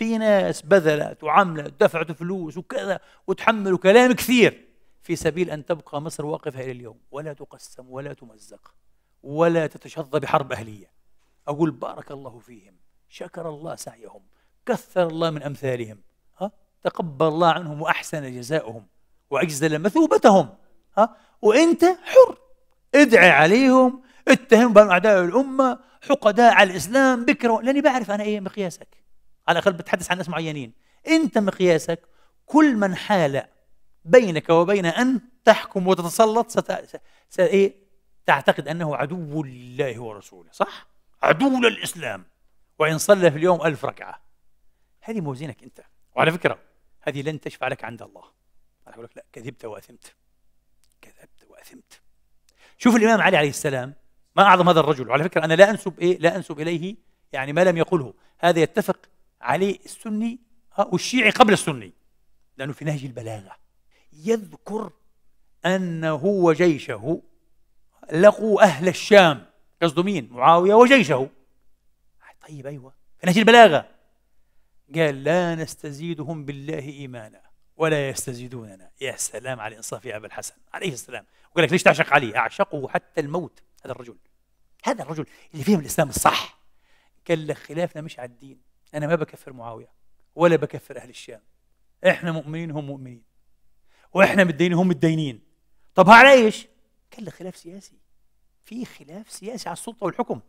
في ناس بذلت وعملت دفعت فلوس وكذا وتحملوا كلام كثير في سبيل أن تبقى مصر واقفة إلى اليوم ولا تقسم ولا تمزق ولا تتشظى بحرب أهلية أقول بارك الله فيهم شكر الله سعيهم كثر الله من أمثالهم ها؟ تقبل الله عنهم وأحسن جزاؤهم وأجزل مثوبتهم ها؟ وأنت حر ادعي عليهم اتهم بهم أعداء الأمة حقداء على الإسلام بكرة لأني بعرف أنا إيه مقياسك على الاقل بتحدث عن ناس معينين انت مقياسك كل من حال بينك وبين ان تحكم وتتسلط ست... س... إيه؟ تعتقد انه عدو لله ورسوله صح عدو للاسلام وان صلى في اليوم ألف ركعه هذه موازينك انت وعلى فكره هذه لن تشفع لك عند الله انا اقول لك لا كذبت واثمت كذبت واثمت شوف الامام علي عليه السلام ما اعظم هذا الرجل وعلى فكره انا لا انسب ايه لا انسب اليه يعني ما لم يقله هذا يتفق عليه السني آه، والشيعي قبل السني لأنه في نهج البلاغة يذكر أنه وجيشه لقوا أهل الشام قصده مين؟ معاوية وجيشه طيب أيوة في نهج البلاغة قال لا نستزيدهم بالله إيمانا ولا يستزيدوننا يا سلام على الإنصاف يا أبا الحسن عليه السلام وقال لك ليش تعشق علي أعشقه حتى الموت هذا الرجل هذا الرجل اللي فهم الإسلام الصح قال لك خلافنا مش على الدين أنا ما بكفر معاوية ولا بكفر أهل الشام إحنا مؤمنين هم مؤمنين وإحنا متدينين هم متدينين طب على إيش؟ كل خلاف سياسي في خلاف سياسي على السلطة والحكم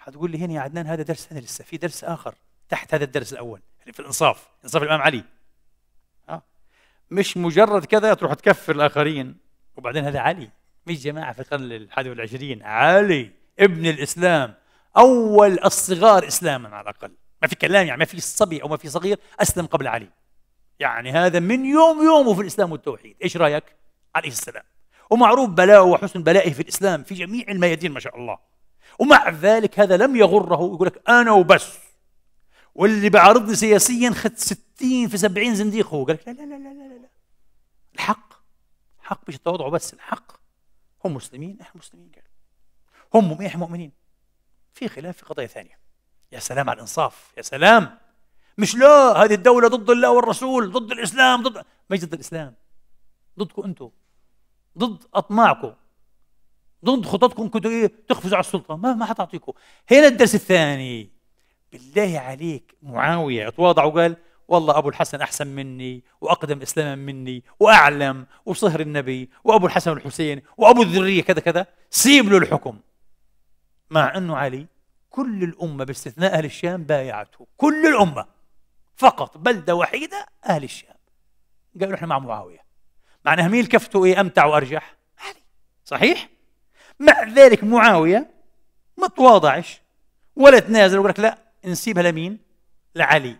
هتقول لي هنا يا عدنان هذا درس ثاني لسه في درس آخر تحت هذا الدرس الأول في الإنصاف إنصاف الإمام علي ها آه. مش مجرد كذا تروح تكفر الآخرين وبعدين هذا علي مش جماعة في القرن الحادي والعشرين علي ابن الإسلام أول الصغار إسلاما على الأقل ما في كلام يعني ما في صبي أو ما في صغير أسلم قبل علي يعني هذا من يوم يومه في الإسلام والتوحيد إيش رأيك عليه السلام ومعروف بلاءه وحسن بلائه في الإسلام في جميع الميادين ما شاء الله ومع ذلك هذا لم يغره يقول لك أنا وبس واللي بعارضني سياسيا خد 60 في 70 زنديق هو قال لك لا لا لا لا لا, لا. الحق الحق مش التواضع بس الحق هم مسلمين احنا مسلمين قال هم احنا مؤمنين في خلاف في قضايا ثانيه يا سلام على الانصاف يا سلام مش لا هذه الدولة ضد الله والرسول ضد الإسلام ضد مش ضد الإسلام ضدكم أنتم ضد أطماعكم ضد خططكم كنتوا إيه تقفزوا على السلطة ما ما حتعطيكم هنا الدرس الثاني بالله عليك معاوية تواضع وقال والله أبو الحسن أحسن مني وأقدم إسلاما مني وأعلم وصهر النبي وأبو الحسن والحسين وأبو الذرية كذا كذا سيب له الحكم مع أنه علي كل الأمة باستثناء أهل الشام بايعته كل الأمة فقط بلدة وحيدة أهل الشام قالوا إحنا مع معاوية معناها مين كفته إيه أمتع وأرجح علي صحيح مع ذلك معاوية ما تواضعش ولا تنازل ويقول لك لا نسيبها لمين لعلي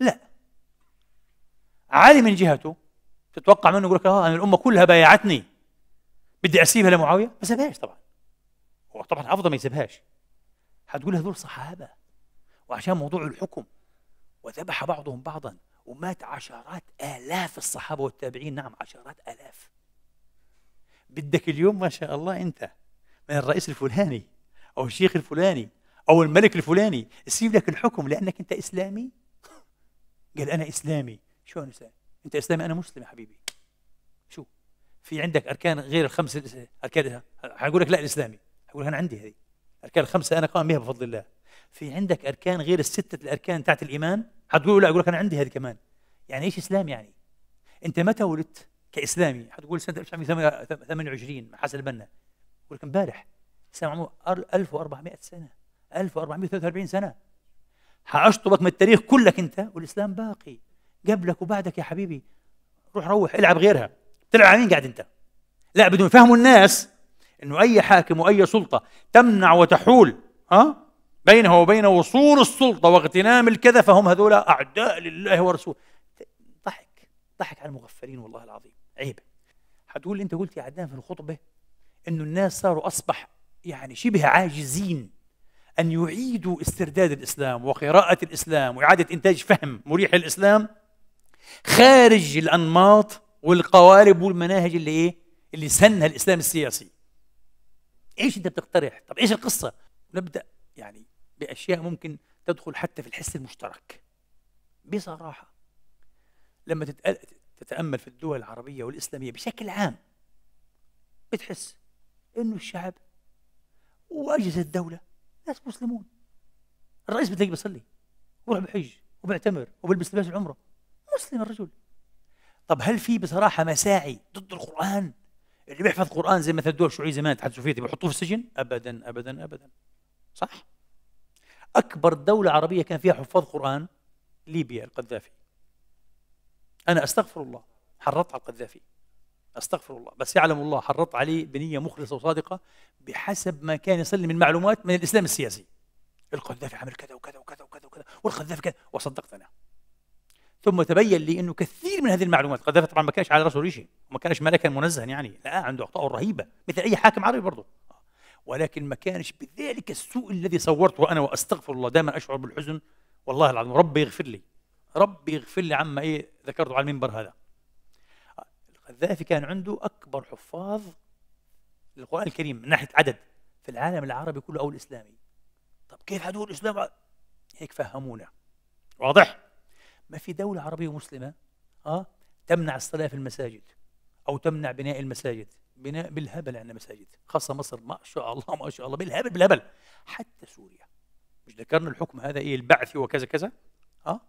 لا علي من جهته تتوقع منه يقول لك اه انا الامه كلها بايعتني بدي اسيبها لمعاويه ما سابهاش طبعا هو طبعا افضل ما يسيبهاش هتقول هذول صحابة وعشان موضوع الحكم وذبح بعضهم بعضا ومات عشرات آلاف الصحابة والتابعين نعم عشرات آلاف بدك اليوم ما شاء الله أنت من الرئيس الفلاني أو الشيخ الفلاني أو الملك الفلاني يسيب لك الحكم لأنك أنت إسلامي قال أنا إسلامي شو أنا إسلامي؟ أنت إسلامي أنا مسلم يا حبيبي شو في عندك أركان غير الخمس أركان هقول لك لا الإسلامي هقول أنا عندي هذه أركان خمسة أنا قائم بها بفضل الله في عندك أركان غير الستة الأركان تاعت الإيمان حتقول لا أقول لك أنا عندي هذه كمان يعني إيش إسلام يعني أنت متى ولدت كإسلامي حتقول سنة 1928 حسن البنا أقول لك امبارح الإسلام عمره 1400 سنة 1443 سنة حأشطبك من التاريخ كلك أنت والإسلام باقي قبلك وبعدك يا حبيبي روح روح العب غيرها تلعب على مين قاعد أنت لا بدون فهم الناس انه اي حاكم واي سلطه تمنع وتحول ها بينه وبين وصول السلطه واغتنام الكذا فهم هذول اعداء لله ورسوله ضحك ضحك على المغفلين والله العظيم عيب حتقول انت قلت يا عدنان في الخطبه انه الناس صاروا اصبح يعني شبه عاجزين ان يعيدوا استرداد الاسلام وقراءه الاسلام واعاده انتاج فهم مريح للاسلام خارج الانماط والقوالب والمناهج اللي ايه اللي سنها الاسلام السياسي ايش انت بتقترح؟ طب ايش القصه؟ نبدا يعني باشياء ممكن تدخل حتى في الحس المشترك بصراحه لما تتامل في الدول العربيه والاسلاميه بشكل عام بتحس انه الشعب واجهزه الدوله ناس مسلمون الرئيس بتلاقيه بيصلي ويروح بحج وبيعتمر وبيلبس لباس العمره مسلم الرجل طب هل في بصراحه مساعي ضد القران اللي بيحفظ قرآن زي مثلا الدول الشيوعية زمان الاتحاد السوفيتي بيحطوه في السجن؟ أبدا أبدا أبدا صح؟ أكبر دولة عربية كان فيها حفاظ قرآن ليبيا القذافي أنا أستغفر الله حرضت على القذافي استغفر الله بس يعلم الله حرضت عليه بنيه مخلصه وصادقه بحسب ما كان يصلني من معلومات من الاسلام السياسي القذافي عمل كذا وكذا وكذا وكذا وكذا والقذافي كذا وصدقت انا ثم تبين لي انه كثير من هذه المعلومات قذافي طبعا ما كانش على راسه ريشه وما كانش ملكا منزها يعني لا عنده اخطاء رهيبه مثل اي حاكم عربي برضه ولكن ما كانش بذلك السوء الذي صورته انا واستغفر الله دائما اشعر بالحزن والله العظيم ربي يغفر لي ربي يغفر لي عما ايه ذكرته على المنبر هذا القذافي كان عنده اكبر حفاظ للقران الكريم من ناحيه عدد في العالم العربي كله او الاسلامي طب كيف هدول الاسلام هيك فهمونا واضح ما في دولة عربية مسلمة اه تمنع الصلاة في المساجد أو تمنع بناء المساجد بناء بالهبل عندنا مساجد خاصة مصر ما شاء الله ما شاء الله بالهبل بالهبل حتى سوريا مش ذكرنا الحكم هذا إيه البعثي وكذا كذا اه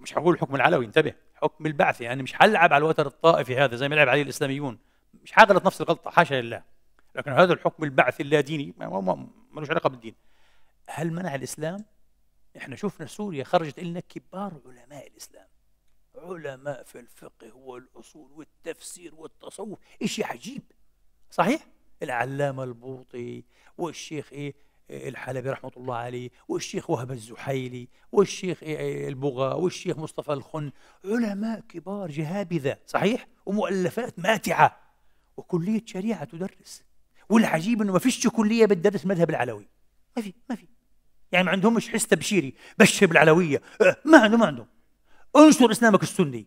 مش هقول الحكم العلوي انتبه حكم البعثي يعني مش هلعب على الوتر الطائفي هذا زي ما لعب عليه الإسلاميون مش هغلط نفس الغلطة حاشا لله لكن هذا الحكم البعثي اللاديني ملوش علاقة بالدين هل منع الإسلام احنا شفنا سوريا خرجت لنا كبار علماء الاسلام علماء في الفقه والاصول والتفسير والتصوف شيء عجيب صحيح العلامه البوطي والشيخ ايه الحلبي رحمه الله عليه والشيخ وهب الزحيلي والشيخ إيه، إيه، البغا والشيخ مصطفى الخن علماء كبار جهابذه صحيح ومؤلفات ماتعه وكليه شريعه تدرس والعجيب انه ما فيش كليه بتدرس مذهب العلوي ما في ما في يعني ما عندهمش حس تبشيري بشر بالعلويه أه، ما عندهم ما عندهم انشر اسلامك السني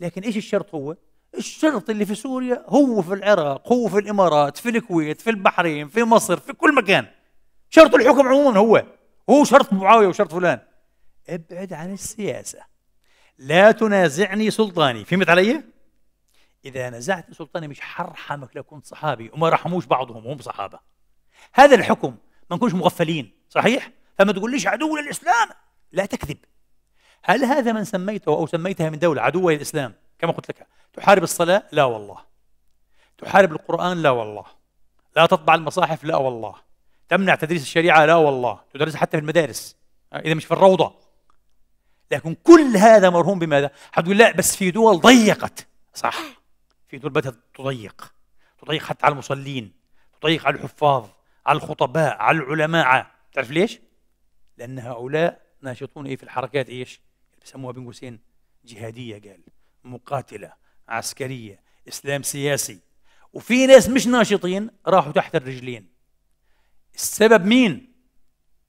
لكن ايش الشرط هو؟ الشرط اللي في سوريا هو في العراق هو في الامارات في الكويت في البحرين في مصر في كل مكان شرط الحكم عموما هو هو شرط معاويه وشرط فلان ابعد عن السياسه لا تنازعني سلطاني فهمت علي؟ اذا نزعت سلطاني مش حرحمك لو كنت صحابي وما رحموش بعضهم هم صحابه هذا الحكم ما نكونش مغفلين صحيح فما تقوليش عدو للاسلام لا تكذب هل هذا من سميته او سميتها من دوله عدو للاسلام كما قلت لك تحارب الصلاه لا والله تحارب القران لا والله لا تطبع المصاحف لا والله تمنع تدريس الشريعه لا والله تدرس حتى في المدارس اذا مش في الروضه لكن كل هذا مرهون بماذا؟ هتقول لا بس في دول ضيقت صح في دول بدأت تضيق تضيق حتى على المصلين تضيق على الحفاظ على الخطباء على العلماء تعرف ليش؟ لأن هؤلاء ناشطون إيه في الحركات إيش؟ بسموها بين قوسين جهادية قال مقاتلة عسكرية إسلام سياسي وفي ناس مش ناشطين راحوا تحت الرجلين السبب مين؟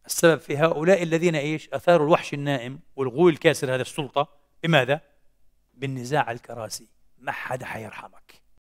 السبب في هؤلاء الذين ايش؟ اثاروا الوحش النائم والغول الكاسر هذه السلطه بماذا؟ بالنزاع على الكراسي ما حدا حيرحمك